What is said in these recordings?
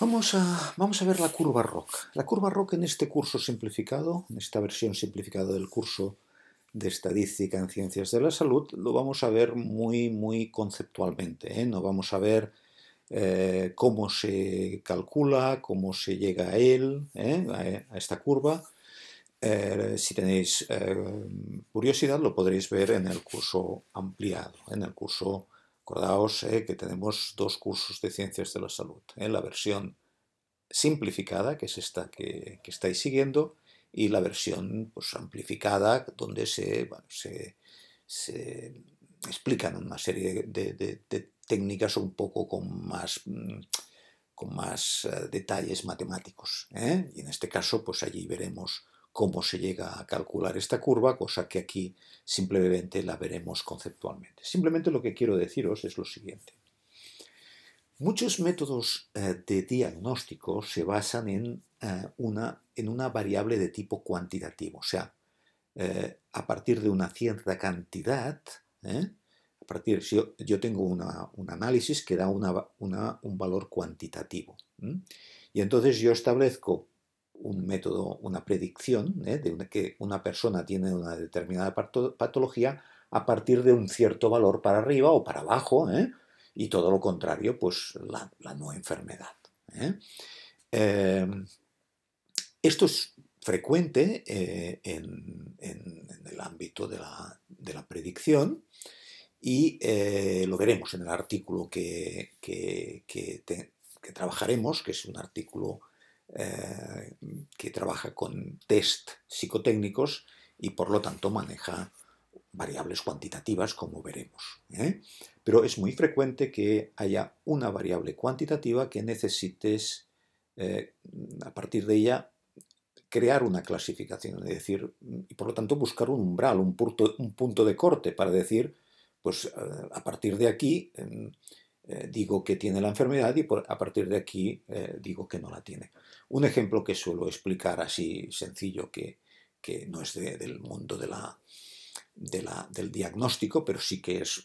Vamos a, vamos a ver la curva ROC. La curva ROC en este curso simplificado, en esta versión simplificada del curso de Estadística en Ciencias de la Salud, lo vamos a ver muy, muy conceptualmente. ¿eh? No vamos a ver eh, cómo se calcula, cómo se llega a él, ¿eh? a, esta curva. si tenéis curiosidad, lo podréis ver en el curso ampliado, en el curso Acordaos eh, que tenemos dos cursos de ciencias de la salud, eh, la versión simplificada, que es esta que, estáis siguiendo, y la versión pues, amplificada, donde se, explican una serie de, técnicas un poco con más, mm, eh, detalles matemáticos. Y en este caso, pues allí veremos cómo se llega a calcular esta curva, cosa que aquí simplemente la veremos conceptualmente. Simplemente lo que quiero deciros es lo siguiente. Muchos métodos eh, de diagnóstico se basan en eh, una, en una variable de tipo cuantitativo, o sea, eh, a partir de una cierta cantidad, a partir, si yo, tengo un análisis que da un valor cuantitativo, y entonces yo establezco un método, una predicción ¿eh? de que una persona tiene una determinada patología a partir de un cierto valor para arriba o para abajo, ¿eh? y todo lo contrario, pues la, no enfermedad. ¿eh? Em, esto es frecuente en, el ámbito de la, predicción y lo veremos en el artículo que, que trabajaremos, que es un artículo eh, que trabaja con test psicotécnicos y por lo tanto maneja variables cuantitativas, como veremos. ¿eh? Pero es muy frecuente que haya una variable cuantitativa que necesites, eh, a partir de ella, crear una clasificación, es decir, y por lo tanto buscar un umbral, un punto de corte para decir, pues a partir de aquí em, eh, digo que tiene la enfermedad y a partir de aquí eh, digo que no la tiene. Un ejemplo que suelo explicar así sencillo, que, no es del mundo de la, del diagnóstico, pero sí que es,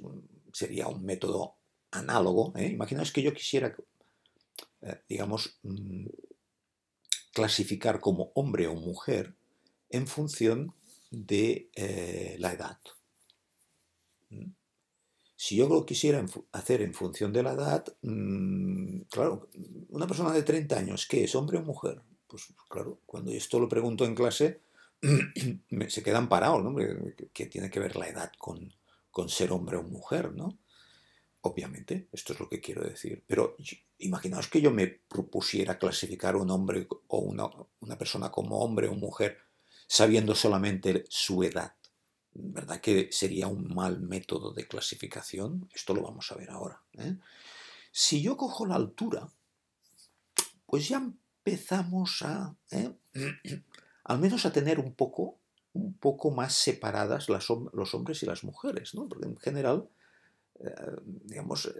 sería un método análogo. ¿eh? Imaginaos que yo quisiera, digamos, mm, clasificar como hombre o mujer en función de la edad. Si yo lo quisiera hacer en función de la edad, mm, claro, una persona de 30 años, ¿qué es, hombre o mujer? Pues claro, cuando esto lo pregunto en clase, se quedan parados, ¿no? Que tiene que ver la edad con, con ser hombre o mujer, ¿no? Obviamente, esto es lo que quiero decir. Pero imaginaos que yo me propusiera clasificar un hombre o una persona como hombre o mujer sabiendo solamente su edad. ¿verdad que sería un mal método de clasificación? Esto lo vamos a ver ahora. ¿eh? Si yo cojo la altura, pues ya empezamos a, ¿eh? al menos a tener un poco, un poco más separadas los hombres y las mujeres, ¿no? Porque en general, eh, digamos,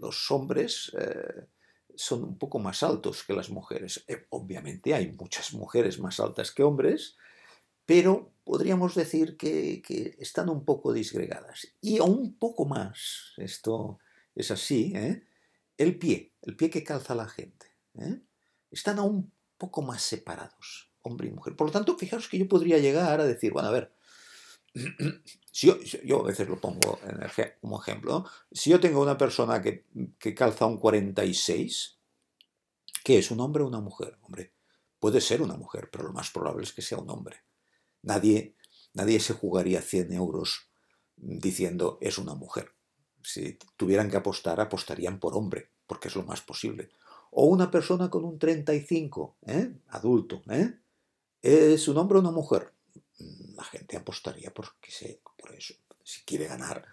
los hombres son un poco más altos que las mujeres. obviamente hay muchas mujeres más altas que hombres, pero podríamos decir que, están un poco disgregadas. Y un poco más, esto es así, ¿eh? el pie, el pie que calza la gente. ¿eh? Están aún poco más separados, hombre y mujer. Por lo tanto, fijaros que yo podría llegar a decir, bueno, a ver, si yo, a veces lo pongo como ejemplo, si yo tengo una persona que, que calza un 46, ¿qué es un hombre o una mujer? Hombre, puede ser una mujer, pero lo más probable es que sea un hombre. Nadie, se jugaría 100 euros diciendo es una mujer. Si tuvieran que apostar, apostarían por hombre, porque es lo más posible. O una persona con un 35, ¿eh? adulto, ¿eh? ¿es un hombre o una mujer? Mm, la gente apostaría porque por eso, si quiere ganar,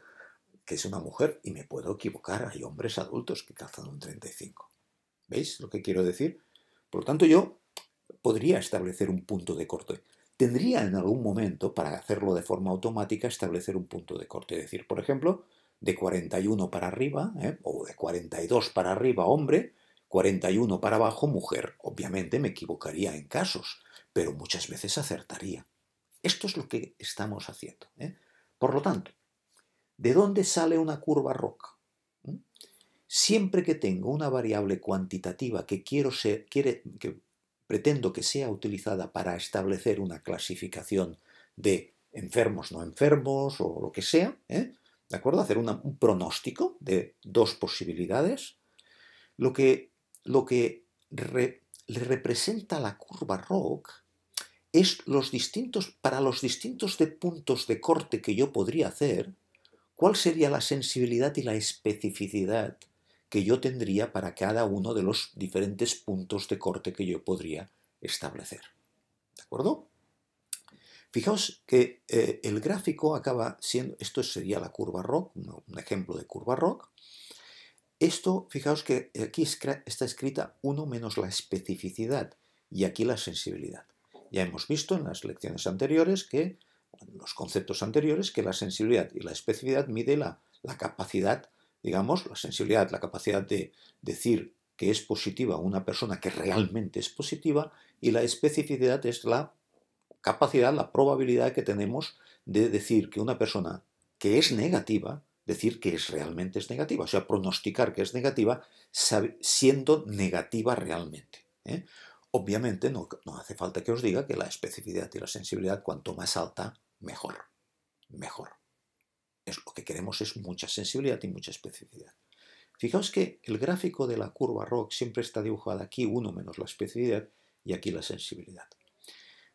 que es una mujer, y me puedo equivocar, hay hombres adultos que cazan un 35. ¿Veis lo que quiero decir? Por lo tanto, yo podría establecer un punto de corte tendría en algún momento, para hacerlo de forma automática, establecer un punto de corte. Es decir, por ejemplo, de 41 para arriba, ¿eh? o de 42 para arriba, hombre, 41 para abajo, mujer. Obviamente me equivocaría en casos, pero muchas veces acertaría. Esto es lo que estamos haciendo. ¿eh? Por lo tanto, ¿de dónde sale una curva roca? ¿Mm? Siempre que tengo una variable cuantitativa que quiero ser, que pretendo que sea utilizada para establecer una clasificación de enfermos, no enfermos o lo que sea, ¿eh? ¿de acuerdo? Hacer un pronóstico de dos posibilidades. Lo que, lo que le representa la curva Rock es los distintos, para los distintos de puntos de corte que yo podría hacer, cuál sería la sensibilidad y la especificidad que yo tendría para cada uno de los diferentes puntos de corte que yo podría establecer. ¿De acuerdo? Fijaos que eh, el gráfico acaba siendo, esto sería la curva rock, un ejemplo de curva rock. Esto, fijaos que aquí está escrita 1 menos la especificidad y aquí la sensibilidad. Ya hemos visto en las lecciones anteriores que, en los conceptos anteriores, que la sensibilidad y la especificidad mide la capacidad digamos, la sensibilidad, la capacidad de decir que es positiva una persona que realmente es positiva y la especificidad es la capacidad, la probabilidad que tenemos de decir que una persona que es negativa, decir que es realmente es negativa, o sea, pronosticar que es negativa siendo negativa realmente. ¿eh? Obviamente no hace falta que os diga que la especificidad y la sensibilidad cuanto más alta, mejor. Mejor lo que queremos es mucha sensibilidad y mucha especificidad. Fijaos que el gráfico de la curva ROC siempre está dibujado aquí 1 menos la especificidad y aquí la sensibilidad.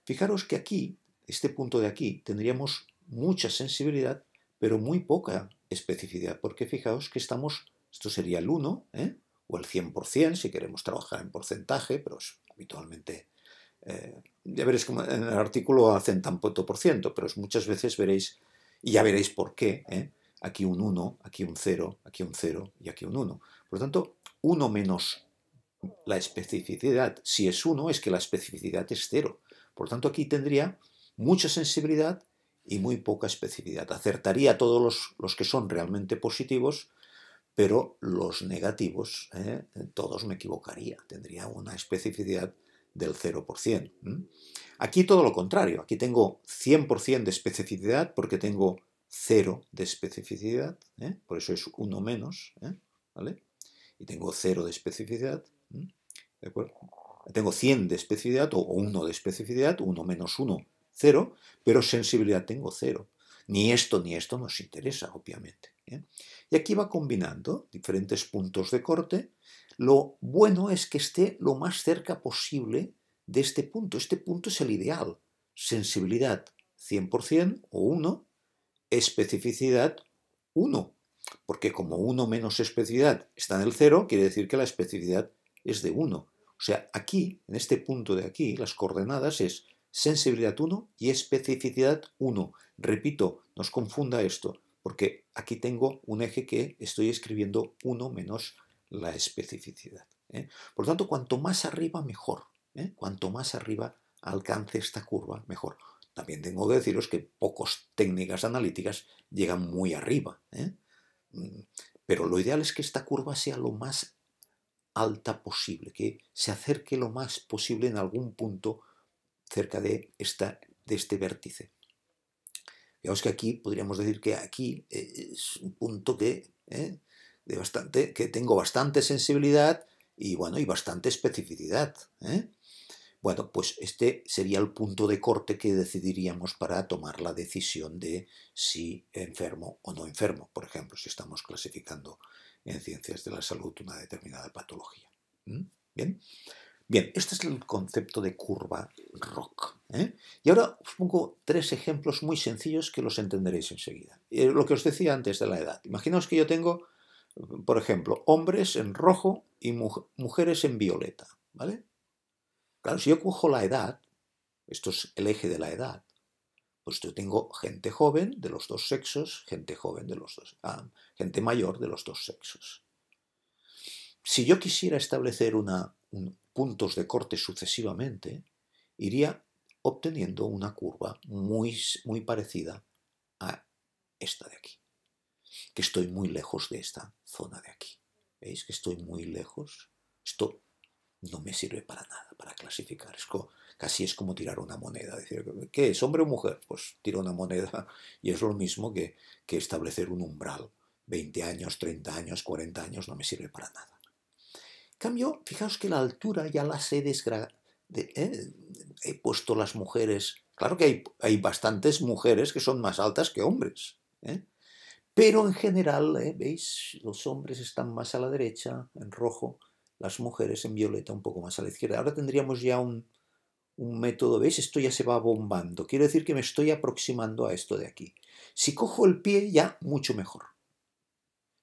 Fijaros que aquí, este punto de aquí, tendríamos mucha sensibilidad, pero muy poca especificidad, porque fijaos que estamos, esto sería el 1, ¿eh? o el 100%, si queremos trabajar en porcentaje, pero habitualmente... Eh, ya veréis cómo en el artículo hacen tan poco por ciento, pero muchas veces veréis y ya veréis por qué. ¿eh? Aquí un 1, aquí un 0, aquí un 0 y aquí un 1. Por lo tanto, 1 menos la especificidad, si es 1, es que la especificidad es 0. Por lo tanto, aquí tendría mucha sensibilidad y muy poca especificidad. Acertaría a todos los, que son realmente positivos, pero los negativos, ¿eh? todos me equivocaría. Tendría una especificidad del 0%. Aquí todo lo contrario, aquí tengo 100% de especificidad porque tengo 0 de especificidad, ¿eh? por eso es 1 menos, ¿eh? ¿vale? Y tengo 0 de especificidad, ¿de acuerdo? Tengo 100 de especificidad o 1 de especificidad, 1 menos 1, 0, pero sensibilidad tengo 0. Ni esto ni esto nos interesa, obviamente. ¿eh? Y aquí va combinando diferentes puntos de corte. Lo bueno es que esté lo más cerca posible de este punto. Este punto es el ideal. Sensibilidad 100% o 1, especificidad 1. Porque como 1 menos especificidad está en el 0, quiere decir que la especificidad es de 1. O sea, aquí, en este punto de aquí, las coordenadas es sensibilidad 1 y especificidad 1. Repito, no os confunda esto, porque aquí tengo un eje que estoy escribiendo 1 menos la especificidad. ¿eh? Por lo tanto, cuanto más arriba, mejor. ¿eh? Cuanto más arriba alcance esta curva, mejor. También tengo que deciros que pocas técnicas analíticas llegan muy arriba. ¿eh? Mm, pero lo ideal es que esta curva sea lo más alta posible, que se acerque lo más posible en algún punto cerca de, esta, de este vértice. Digamos que aquí podríamos decir que aquí eh, es un punto que, eh, de bastante, que tengo bastante sensibilidad y, bueno, y bastante especificidad. ¿eh? Bueno, pues este sería el punto de corte que decidiríamos para tomar la decisión de si enfermo o no enfermo, por ejemplo, si estamos clasificando en ciencias de la salud una determinada patología. ¿Mm? ¿Bien? Bien, este es el concepto de curva rock. ¿eh? Y ahora os pongo tres ejemplos muy sencillos que los entenderéis enseguida. Eh, lo que os decía antes de la edad. Imaginaos que yo tengo, por ejemplo, hombres en rojo y mujeres en violeta. ¿Vale? Claro, si yo cojo la edad, esto es el eje de la edad, pues yo tengo gente joven de los dos sexos, gente joven de los dos, ah, gente mayor de los dos sexos. Si yo quisiera establecer una, un, puntos de corte sucesivamente, iría obteniendo una curva muy, muy parecida a esta de aquí. Que estoy muy lejos de esta zona de aquí. ¿Veis que estoy muy lejos? Esto no me sirve para nada, para clasificar. casi es como tirar una moneda. Decir, ¿qué es, hombre o mujer? Pues tiro una moneda y es lo mismo que, que establecer un umbral. 20 años, 30 años, 40 años no me sirve para nada. Cambio, fijaos que la altura ya las he desgra... ¿eh? he puesto las mujeres. Claro que hay, bastantes mujeres que son más altas que hombres. ¿eh? Pero en general, ¿eh? ¿veis? Los hombres están más a la derecha, en rojo, las mujeres en violeta un poco más a la izquierda. Ahora tendríamos ya un, método, ¿veis? Esto ya se va bombando. Quiero decir que me estoy aproximando a esto de aquí. Si cojo el pie, ya mucho mejor.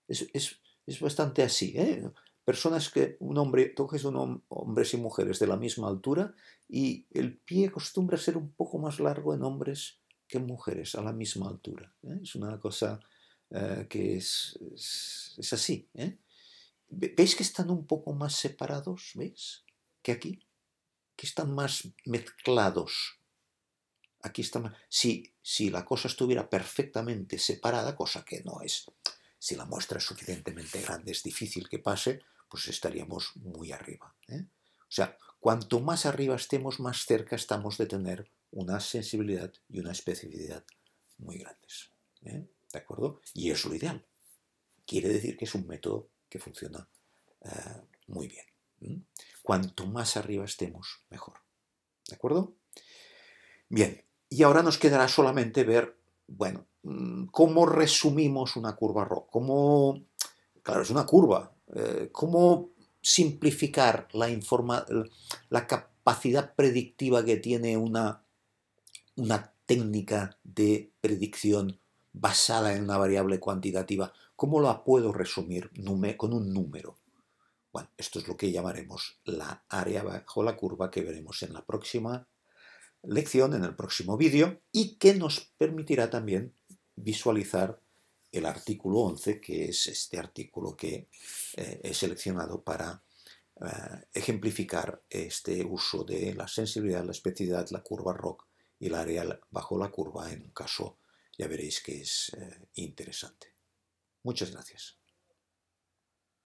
Es, es, es bastante así, ¿eh? personas que un hombre, toques son hombres y mujeres de la misma altura y el pie acostumbra ser un poco más largo en hombres que en mujeres a la misma altura. ¿eh? Es una cosa eh, que es, es, así. ¿eh? ¿Veis que están un poco más separados? ¿Veis? Que aquí. Que están más mezclados. Aquí está más... si la cosa estuviera perfectamente separada, cosa que no es, si la muestra es suficientemente grande es difícil que pase, pues estaríamos muy arriba. ¿eh? O sea, cuanto más arriba estemos, más cerca estamos de tener una sensibilidad y una especificidad muy grandes. ¿eh? ¿De acuerdo? Y es lo ideal. Quiere decir que es un método que funciona eh, muy bien. Cuanto más arriba estemos, mejor. ¿De acuerdo? Bien, y ahora nos quedará solamente ver, bueno, mm, cómo resumimos una curva ROC. Cómo, claro, es una curva, eh, cómo simplificar la, capacidad predictiva que tiene una, una técnica de predicción basada en una variable cuantitativa. ¿Cómo la puedo resumir con un número? Bueno, esto es lo que llamaremos la área bajo la curva que veremos en la próxima lección, en el próximo vídeo, y que nos permitirá también visualizar el artículo 11, que es este artículo que eh, he seleccionado para eh, ejemplificar este uso de la sensibilidad, la especificidad, la curva ROC y el área bajo la curva en un caso, ya veréis que es eh, interesante. Muchas gracias.